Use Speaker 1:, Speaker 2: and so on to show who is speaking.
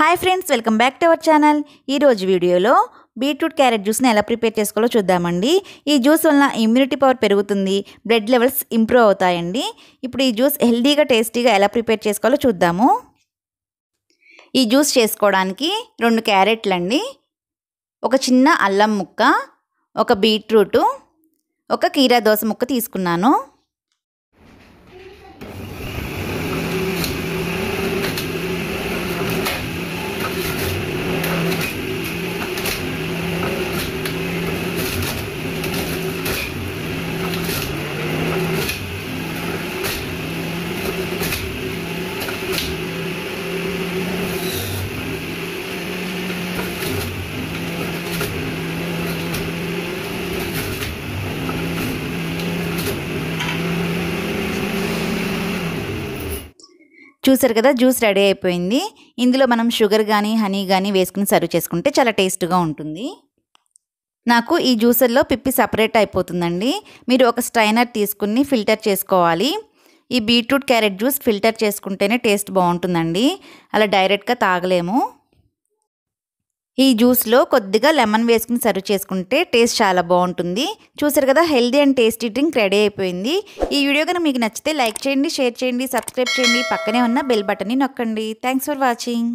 Speaker 1: hi friends welcome back to our channel ఈరోజు వీడియోలో beetroot carrot జ్యూస్ని ఎలా ప్రిపేర్ చేసుకోవాలో చూద్దామండి ఈ జ్యూస్ వలన ఇమ్యూనిటీ పవర్ పెరుగుతుంది బ్లడ్ లెవెల్స్ ఇంప్రూవ్ అవుతాయండి ఇప్పుడు ఈ జ్యూస్ హెల్దీగా టేస్టీగా ఎలా ప్రిపేర్ చేసుకోవాలో చూద్దాము ఈ జ్యూస్ చేసుకోవడానికి రెండు క్యారెట్లు అండి ఒక చిన్న అల్లం ముక్క ఒక బీట్రూటు ఒక కీరా దోస ముక్క తీసుకున్నాను చూసారు కదా జ్యూస్ రెడీ అయిపోయింది ఇందులో మనం షుగర్ కానీ హనీ కానీ వేసుకుని సర్వ్ చేసుకుంటే చాలా టేస్ట్గా ఉంటుంది నాకు ఈ జ్యూసర్లో పిప్పి సపరేట్ అయిపోతుందండి మీరు ఒక స్ట్రైనర్ తీసుకుని ఫిల్టర్ చేసుకోవాలి ఈ బీట్రూట్ క్యారెట్ జ్యూస్ ఫిల్టర్ చేసుకుంటేనే టేస్ట్ బాగుంటుందండి అలా డైరెక్ట్గా తాగలేము ఈ జ్యూస్లో కొద్దిగా లెమన్ వేసుకుని సర్వ్ చేసుకుంటే టేస్ట్ చాలా బాగుంటుంది చూసారు కదా healthy and tasty drink ready అయిపోయింది ఈ వీడియో కనుక మీకు నచ్చితే లైక్ చేయండి షేర్ చేయండి సబ్స్క్రైబ్ చేయండి పక్కనే ఉన్న బెల్ బటన్ని నొక్కండి థ్యాంక్స్ ఫర్ వాచింగ్